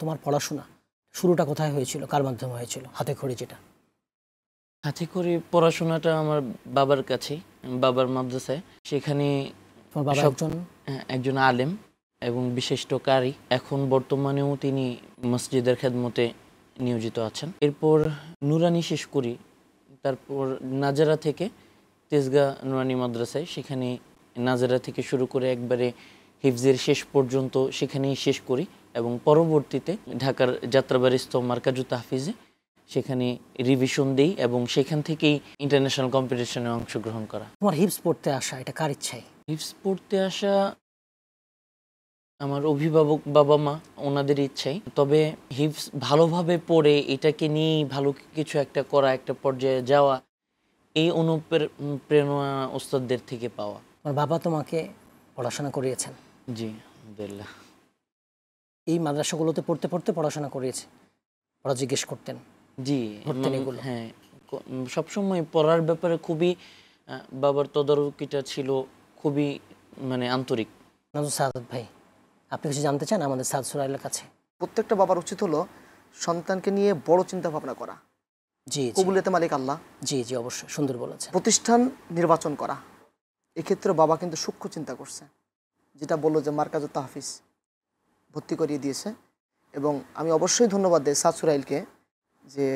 তোমার পড়াশোনা শুরুটা কোথায় হয়েছিল কার মাধ্যমে হয়েছিল হাতে খড়ি যেটা হাতে খড়ি পড়াশোনাটা আমার বাবার কাছে বাবার মাদ্রাসায় সেখানে একজন হ্যাঁ, একজন আলেম এবং বিশিষ্ট কারি এখন বর্তমানেও তিনি মসজিদের খেদমতে নিয়োজিত আছেন এরপর নুরানি শেষ করি তারপর নাজারা থেকে তেজগা নুরানি মাদ্রাসায় সেখানে নাজারা থেকে শুরু করে একবারে হিফজের শেষ পর্যন্ত সেখানেই শেষ করি এবং পরবর্তীতে ঢাকার যাত্রাবাড়ি স্থ মার্কাজু তাহফিজে সেখানে রিভিশন দেই এবং সেখান থেকেই ইন্টারন্যাশনাল কম্পিটিশনে অংশগ্রহণ করা তোমার হিপস পড়তে আসা এটা কার ইচ্ছাই হিপস পড়তে আসা আমার অভিভাবক বাবা মা ওনাদের ইচ্ছাই তবে হিপস ভালোভাবে পড়ে এটাকে নিয়েই ভালো কিছু একটা করা একটা পর্যায়ে যাওয়া এই অনুপ্রেরণা ওস্তাদদের থেকে পাওয়া আমার বাবা তোমাকে পড়াশোনা করিয়েছেন জি আলহামদুলিল্লাহ এই মাদ্রাসাগুলোতে পড়তে পড়তে পড়াশোনা করিয়েছে ওরা জিজ্ঞেস করতেন জি হ্যাঁ সবসময় পড়ার ব্যাপারে খুবই বাবার তদারকিটা ছিল খুবই মানে আন্তরিক নাজু ভাই আপনি কিছু জানতে চান আমাদের সাদ সুরাইলের কাছে প্রত্যেকটা বাবার উচিত হলো সন্তানকে নিয়ে বড় চিন্তা ভাবনা করা জি কবুলেতে মালিক আল্লাহ জি জি অবশ্যই সুন্দর বলেছে প্রতিষ্ঠান নির্বাচন করা এক্ষেত্রে বাবা কিন্তু সূক্ষ্ম চিন্তা করছে যেটা বললো যে মার্কাজ তাহফিজ ভর্তি করিয়ে দিয়েছে এবং আমি অবশ্যই ধন্যবাদ দিই সাসুরাইলকে যে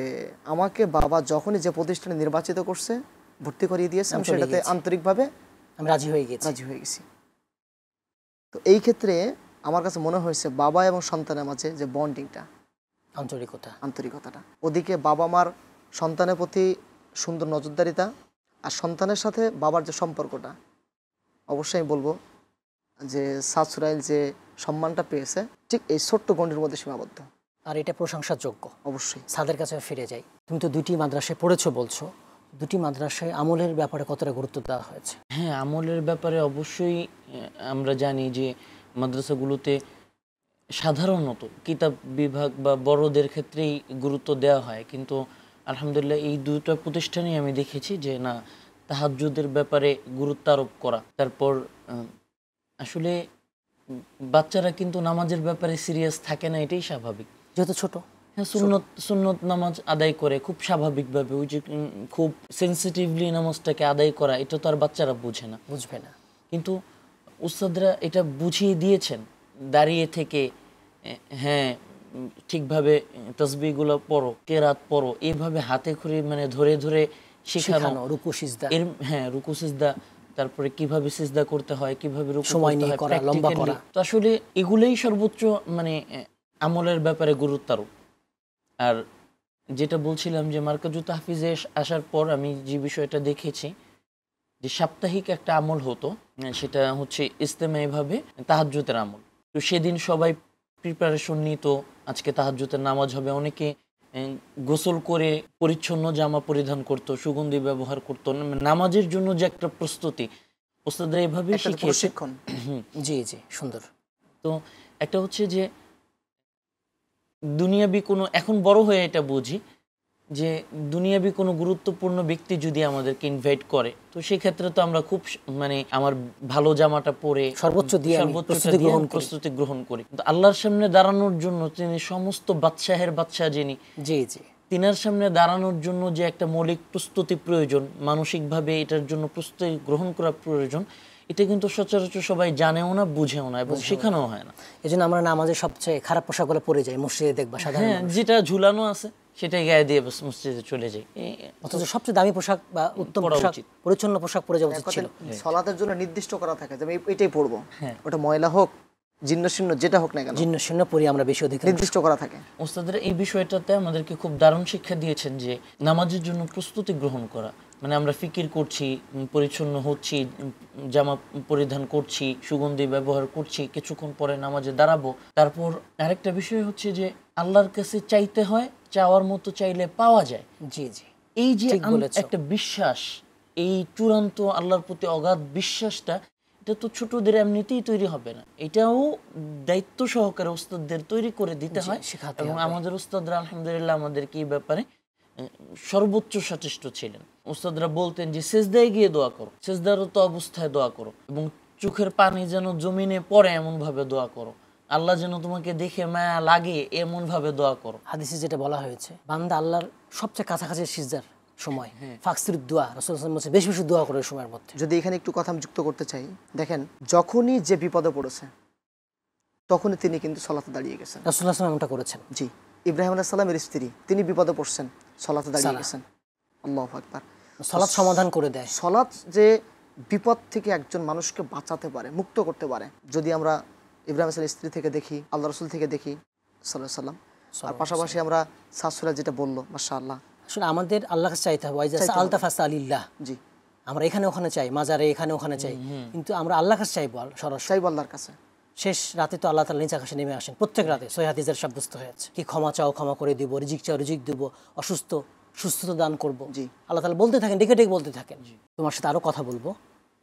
আমাকে বাবা যখনই যে প্রতিষ্ঠানে নির্বাচিত করছে ভর্তি করিয়ে দিয়েছে আমি সেটাতে আন্তরিকভাবে আমি রাজি হয়ে গেছি রাজি হয়ে গেছি তো এই ক্ষেত্রে আমার কাছে মনে হয়েছে বাবা এবং সন্তানের মাঝে যে বন্ডিংটা আন্তরিকতা আন্তরিকতাটা ওদিকে বাবা মার সন্তানের প্রতি সুন্দর নজরদারিতা আর সন্তানের সাথে বাবার যে সম্পর্কটা অবশ্যই বলবো যে সাসুরাইল যে সম্মানটা পেয়েছে ঠিক এই ছোট্ট গণ্ডির মধ্যে সীমাবদ্ধ আর এটা প্রশংসাযোগ্য অবশ্যই সাদের কাছে ফিরে যাই তুমি তো দুটি মাদ্রাসায় পড়েছো বলছো দুটি মাদ্রাসায় আমলের ব্যাপারে কতটা গুরুত্ব দেওয়া হয়েছে হ্যাঁ আমলের ব্যাপারে অবশ্যই আমরা জানি যে মাদ্রাসাগুলোতে সাধারণত কিতাব বিভাগ বা বড়দের ক্ষেত্রেই গুরুত্ব দেওয়া হয় কিন্তু আলহামদুলিল্লাহ এই দুটো প্রতিষ্ঠানেই আমি দেখেছি যে না তাহাজুদের ব্যাপারে গুরুত্ব আরোপ করা তারপর আসলে বাচ্চারা কিন্তু নামাজের ব্যাপারে সিরিয়াস থাকে না এটাই স্বাভাবিক যেহেতু ছোট হ্যাঁ সুন্নত সুন্নত নামাজ আদায় করে খুব স্বাভাবিকভাবে ওই যে খুব সেন্সিটিভলি নামাজটাকে আদায় করা এটা তো আর বাচ্চারা বুঝে না বুঝবে না কিন্তু উস্তাদরা এটা বুঝিয়ে দিয়েছেন দাঁড়িয়ে থেকে হ্যাঁ ঠিকভাবে তসবিগুলো পড়ো কেরাত পড়ো এভাবে হাতে খুঁড়ে মানে ধরে ধরে শেখানো রুকু সিজদা এর হ্যাঁ রুকু সিজদা তারপরে কিভাবে সিজদা করতে হয় কিভাবে রুকু সময় নিয়ে করা লম্বা করা তো আসলে এগুলাই সর্বোচ্চ মানে আমলের ব্যাপারে গুরুত্ব আর যেটা বলছিলাম যে মার্কাজু তাহফিজে আসার পর আমি যে বিষয়টা দেখেছি যে সাপ্তাহিক একটা আমল হতো সেটা হচ্ছে ইস্তেমা এভাবে তাহাজ্যতের আমল তো সেদিন সবাই প্রিপারেশন নিত আজকে তাহাজ্যতের নামাজ হবে অনেকে গোসল করে পরিচ্ছন্ন জামা পরিধান করত সুগন্ধি ব্যবহার করত নামাজের জন্য যে একটা প্রস্তুতি ওস্তাদরা এভাবে প্রশিক্ষণ জি জি সুন্দর তো একটা হচ্ছে যে দুনিয়াবি কোনো এখন বড় হয়ে এটা বুঝি যে দুনিয়াবি কোনো গুরুত্বপূর্ণ ব্যক্তি যদি আমাদেরকে ইনভাইট করে তো সেক্ষেত্রে তো আমরা খুব মানে আমার ভালো জামাটা পরে সর্বোচ্চ প্রস্তুতি গ্রহণ করি কিন্তু আল্লাহর সামনে দাঁড়ানোর জন্য তিনি সমস্ত বাদশাহের বাদশাহ যিনি জি জি তিনার সামনে দাঁড়ানোর জন্য যে একটা মৌলিক প্রস্তুতি প্রয়োজন মানসিকভাবে এটার জন্য প্রস্তুতি গ্রহণ করা প্রয়োজন এটা কিন্তু সচরাচর সবাই জানেও না বুঝেও না এবং শেখানো হয় না এই জন্য আমরা নামাজের সবচেয়ে খারাপ পোশাক গুলো পরে যাই মসজিদে দেখবা হ্যাঁ, সাধারণ যেটা ঝুলানো আছে সেটাই গায়ে দিয়ে মসজিদে চলে যাই অথচ সবচেয়ে দামি পোশাক বা উত্তম পোশাক পরিচ্ছন্ন পোশাক পরে যাওয়া উচিত ছিল সালাতের জন্য নির্দিষ্ট করা থাকে যে আমি এটাই পরবো হ্যাঁ। ওটা ময়লা হোক জীর্ণশীর্ণ যেটা হোক না কেন জীর্ণশীর্ণ পরি আমরা বেশি অধিক নির্দিষ্ট করা থাকে ওস্তাদের এই বিষয়টাতে আমাদেরকে খুব দারুণ শিক্ষা দিয়েছেন যে নামাজের জন্য প্রস্তুতি গ্রহণ করা মানে আমরা ফিকির করছি পরিচ্ছন্ন হচ্ছি জামা পরিধান করছি সুগন্ধি ব্যবহার করছি কিছুক্ষণ পরে নামাজে দাঁড়াবো তারপর আরেকটা বিষয় হচ্ছে যে আল্লাহর কাছে চাইতে হয় চাওয়ার মতো চাইলে পাওয়া যায় জি জি এই যে একটা বিশ্বাস এই চূড়ান্ত আল্লাহর প্রতি অগাধ বিশ্বাসটা এটা তো ছোটদের এমনিতেই তৈরি হবে না এটাও দায়িত্ব সহকারে ওস্তাদদের তৈরি করে দিতে হয় এবং আমাদের ওস্তাদরা আলহামদুলিল্লাহ আমাদেরকে এই ব্যাপারে সর্বোচ্চ সচেষ্ট ছিলেন ওস্তাদরা বলতেন যে সেজদায় গিয়ে দোয়া করো সেজদারত অবস্থায় দোয়া করো এবং চোখের পানি যেন জমিনে পড়ে এমনভাবে দোয়া করো আল্লাহ যেন তোমাকে দেখে মায়া লাগে এমনভাবে দোয়া করো হাদিসে যেটা বলা হয়েছে বান্দা আল্লাহর সবচেয়ে কাছাকাছি সিজদার সময় হ্যাঁ। ফাকসির দোয়া রসুল বলছে বেশি বেশি দোয়া করে সময়ের মধ্যে যদি এখানে একটু কথা যুক্ত করতে চাই দেখেন যখনই যে বিপদে পড়েছে তখনই তিনি কিন্তু সলাতে দাঁড়িয়ে গেছেন রসুল্লাহ সাল্লাম এমনটা করেছেন জি ইব্রাহিম আলাহ সাল্লামের স্ত্রী তিনি বিপদে পড়ছেন সলাতে দাঁড়িয়ে গেছেন আল্লাহ আকবার সলাৎ সমাধান করে দেয় সলাৎ যে বিপদ থেকে একজন মানুষকে বাঁচাতে পারে মুক্ত করতে পারে যদি আমরা ইব্রাহিম সাল স্ত্রী থেকে দেখি আল্লাহ রসুল থেকে দেখি সাল্লাহ সাল্লাম আর পাশাপাশি আমরা সাসুরা যেটা বললো মাসা আল্লাহ আসলে আমাদের আল্লাহ চাইতে হবে আলতা আলিল্লাহ জি আমরা এখানে ওখানে চাই মাজারে এখানে ওখানে চাই কিন্তু আমরা আল্লাহ কাছে চাইবো সরাসরি চাইবো আল্লাহর কাছে শেষ রাতে তো আল্লাহ তালা নিজ আকাশে নেমে আসেন প্রত্যেক রাতে সৈহাদিজার সাব্যস্ত হয়েছে কি ক্ষমা চাও ক্ষমা করে দিব রিজিক চাও রিজিক দিব অসুস্থ সুস্থতা দান করবো জি আল্লাহ তালা বলতে থাকেন ডেকে ডেকে বলতে থাকেন তোমার সাথে আরও কথা বলবো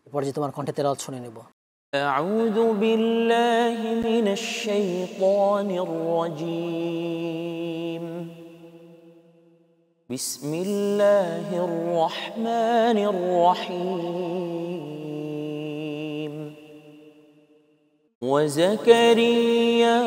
এরপর যে তোমার কণ্ঠে তেরাল শুনে নেব أعوذ بالله من الشيطان الرجيم بسم الله الرحمن الرحيم وزكريا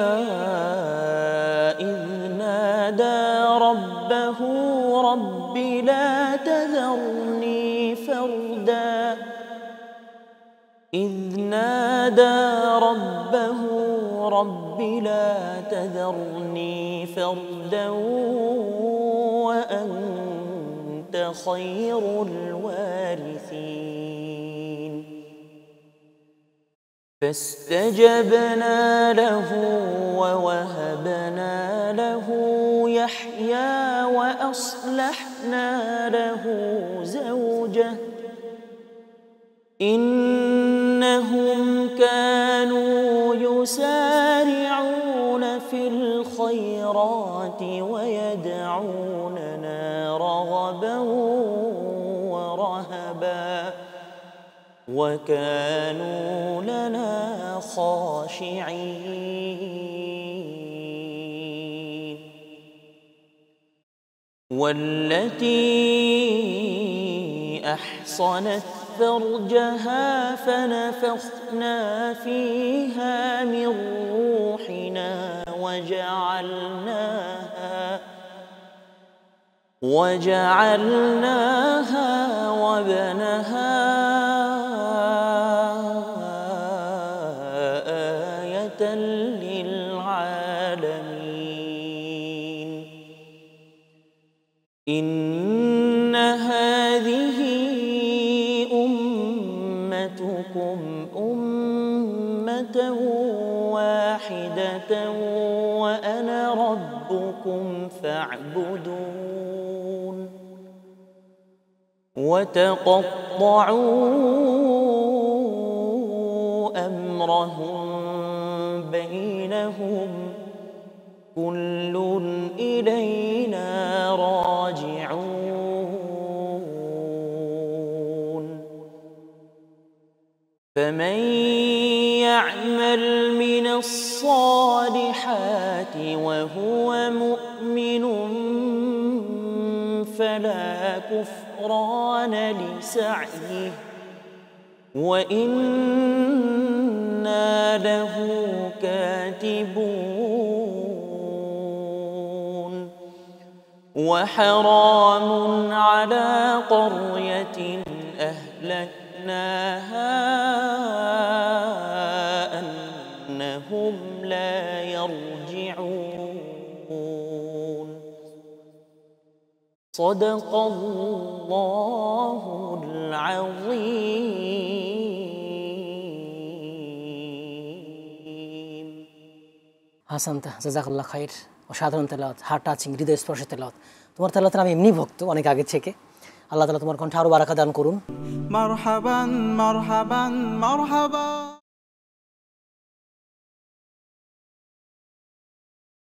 رب لا تذرني فردا وأنت خير الوارثين فاستجبنا له ووهبنا له يحيى وأصلحنا له زوجه إن وكانوا لنا خاشعين والتي احصنت فرجها فنفخنا فيها من روحنا وجعلناها وجعلناها وابنها العالمين إن هذه أمتكم أمة واحدة وأنا ربكم فاعبدون وتقطعوا أمرهم لهم كل إلينا راجعون فمن يعمل من الصالحات وهو مؤمن فلا كفران لسعيه وإن له كاتبون وحرام على قرية أهلكناها أنهم لا يرجعون صدق الله العظيم হাসান জাজাকাল্লা খাইর অসাধারণ তেলাওয়াত হার্ট টাচিং হৃদয় স্পর্শ তেলাওয়াত তোমার তেলাতে আমি এমনি ভক্ত অনেক আগে থেকে আল্লাহ তালা তোমার কণ্ঠে আরও বারাকা দান করুন মারহাবান মারহাবান মারহাবান